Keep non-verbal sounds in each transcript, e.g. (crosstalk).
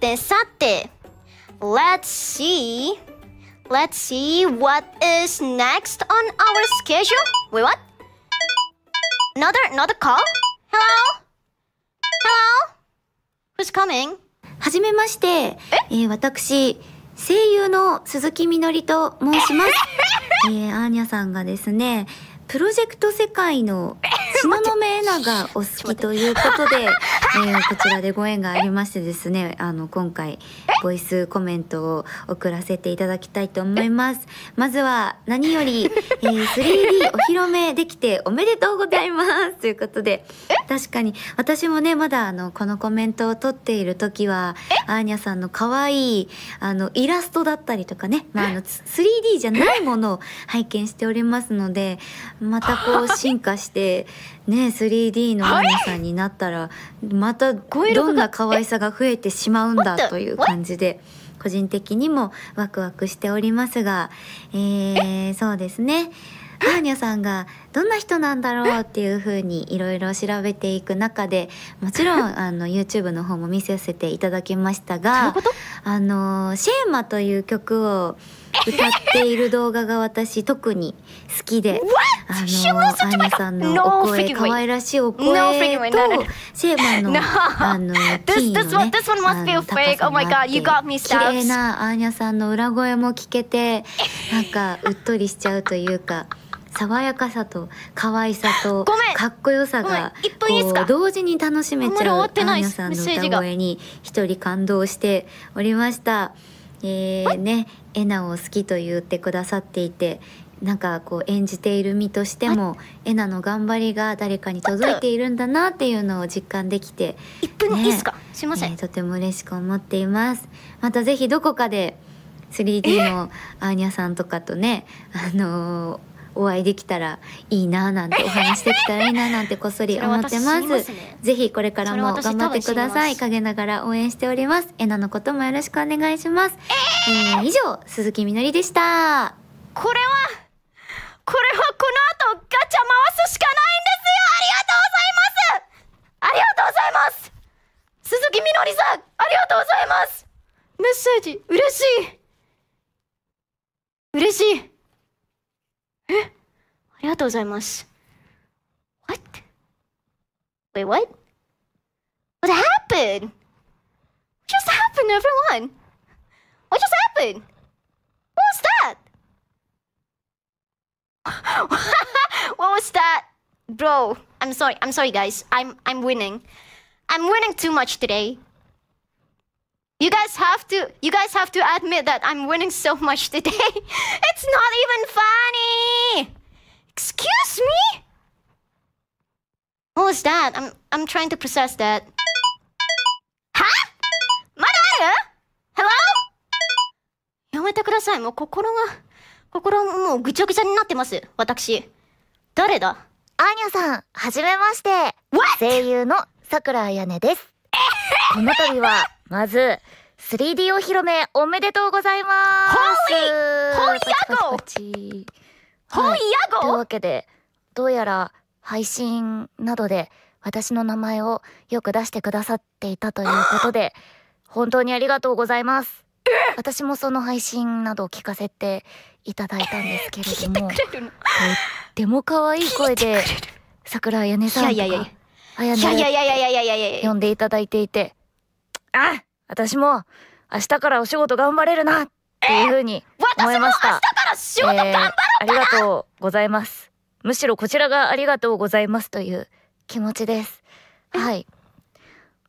てさて Let's see Let's see what is next on our schedule Wait what? Another another call? Hello? Hello? Who's coming? はじめまして、えー、私、声優の鈴木みのりと申します。えー、アーニャさんがですね、プロジェクト世界の東雲エナがお好きということで、えー、こちらでご縁がありましてですね、あの、今回、ボイスコメントを送らせていただきたいと思います。まずは、何より、えー、3D お披露目できておめでとうございますということで、確かに、私もね、まだ、あの、このコメントを撮っている時は、アーニャさんの可愛い、あの、イラストだったりとかね、まあ、あの、3D じゃないものを拝見しておりますので、またこう、進化して、ね 3D のマミさんになったらまたどんな可愛さが増えてしまうんだという感じで。個人的にもワクワクしておりますが、えー、そうですね。アーニャさんがどんな人なんだろうっていうふうにいろいろ調べていく中でもちろん (laughs) あの YouTube の方も見せていただきましたがあのシェーマという曲を歌っている動画が私特に好きで、あの、アーニさんのお声、可愛らしいお声と、シェーマの、(laughs) あの、キーのね、綺麗なアーニャさんの裏声も聞けて、なんか、うっとりしちゃうというか、爽やかさと可愛さとかっこよさが同時に楽しめちゃうアーニャさんの歌声に一人感動しておりました。えー、ね、えなを好きと言ってくださっていてなんかこう演じている身としてもえなの頑張りが誰かに届いているんだなっていうのを実感できて、いいすかすいません、とても嬉しく思っていますまたぜひどこかで 3D のアーニャさんとかとねあのーお会いできたらいいななんてお話できたらいいななんてこっそり思ってますね、ぜひこれからも頑張ってください陰ながら応援しておりますえなのこともよろしくお願いします、えー、えー、以上鈴木みのりでしたこれはこれはこの後ガチャ回すしかないんですよありがとうございますありがとうございます鈴木みのりさんありがとうございますメッセージ嬉しいがとうございます。What? Wait, what? What happened? What just happened, everyone? What just happened? What was that? (laughs) what was that? Bro, I'm sorry. I'm sorry, guys. I'm I'm winning. I'm winning too much today. You guys have to you guys have to admit that I'm winning so much today. (laughs) it's not even funny. Excuse me? What was that? I'm, I'm trying to process that. Huh? まだある ?Hello? やめてください。もう心が、心がもうぐちゃぐちゃになってます。私。誰だアーニャさん、はじめまして。What? 声優の桜あやねです。この度は、まず、3D お披露目おめでとうございます。ホーリーホーリー本屋号、というわけでどうやら配信などで私の名前をよく出してくださっていたということで (gasps) 本当にありがとうございます私もその配信などを聞かせていただいたんですけれどもとっても可愛い声で桜やねさんとか彩音呼んでいただいていてあ私も明日からお仕事頑張れるなっていうふうに思いました。私も明日から仕事頑張れありがとうございます。むしろこちらがありがとうございますという気持ちです。はい。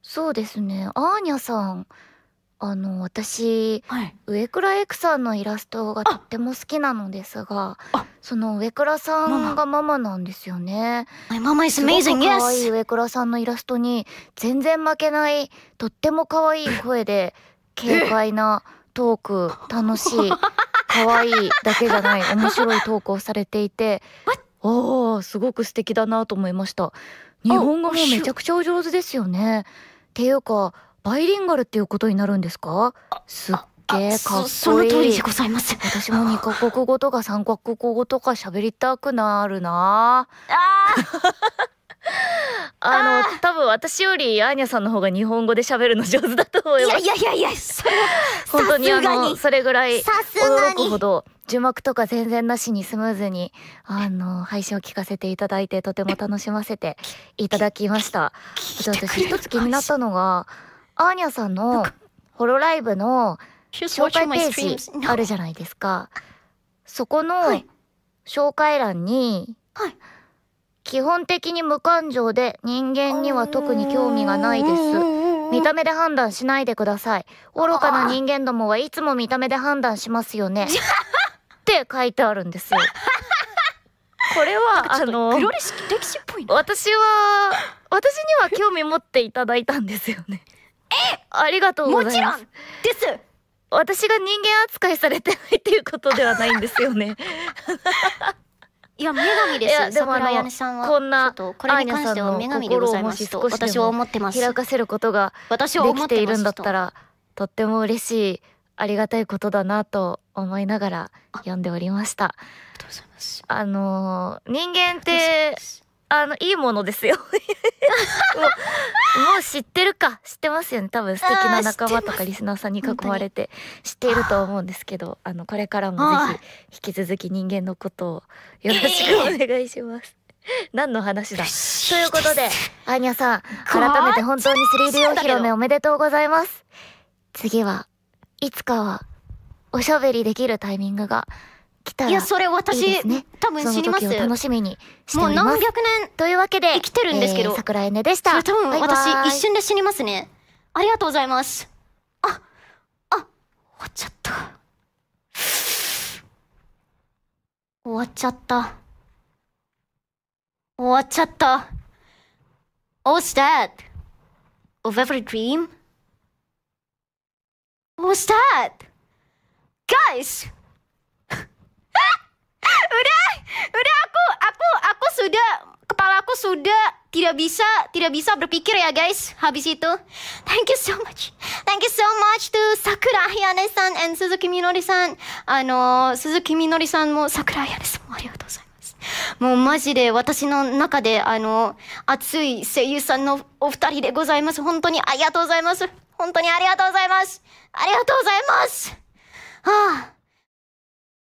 そうですね。アーニャさん。あの、私、はい、上倉 X さんのイラストがとっても好きなのですが、その上倉さんがママなんですよね。ママ is amazing, yes! 可愛い上倉さんのイラストに、全然負けない、とっても可愛い声で、軽快なトーク、楽しい、(laughs) 可愛いだけじゃない (laughs) 面白い投稿されていてああすごく素敵だなと思いました日本語もめちゃくちゃお上手ですよねっていうかバイリンガルっていうことになるんですかすっげーかっこいいでございます私も2カ国語とか3カ国語とか喋りたくなるな (laughs) あ (laughs) あの多分私よりアーニャさんの方が日本語で喋るの上手だと思いますいやいやいやいやそれ (laughs) 本当にあのそれぐらい驚くほど字幕とか全然なしにスムーズにあの配信を聞かせていただいてとても楽しませていただきました私一つ気になったのがアーニャさんのホロライブの紹介ページあるじゃないですかそこの紹介欄に、はい基本的に無感情で人間には特に興味がないです見た目で判断しないでください愚かな人間どもはいつも見た目で判断しますよねって書いてあるんですよこれはあの黒歴史っぽい私は私には興味持っていただいたんですよねえありがとうございますです私が人間扱いされてないっていうことではないんですよね (laughs) いや女神ですよ桜屋根さんはこんなこれに関しては女神でございますと私は思ってます開かせることができているんだったらとっても嬉しいありがたいことだなと思いながら読んでおりましたあの人間ってあのいいものですよもう知ってるか知ってますよね多分素敵な仲間とかリスナーさんに囲まれて知っていると思うんですけどあのこれからもぜひ引き続き人間のことをよろしくお願いします。何の話だということでアーニャさん改めて本当に 3D お披露目おめでとうございます次はいつかはおしゃべりできるタイミングがきたらいやそれ私多分死にます楽しみにもう何百年というわけで生きてるんですけど、えー、桜えねでしたそれ多分私一瞬で死にますねありがとうございますああ終わっちゃった終わっちゃった終わっちゃった What's that? Of every dream? What's that? Guys! udah, udah aku aku aku sudah kepalaku sudah tidak bisa tidak bisa berpikir ya guys habis itu. Thank you so much. Thank you so much to Sakura Hayane san and Suzuki Minori san. あの、鈴木みのりさんも桜彩ですもありがとうございます。もうマジで私の中であの、熱い声優さんのお二人でございます。本当にありがとうございます。本当にありがとうございます。ありがとうございます。はあ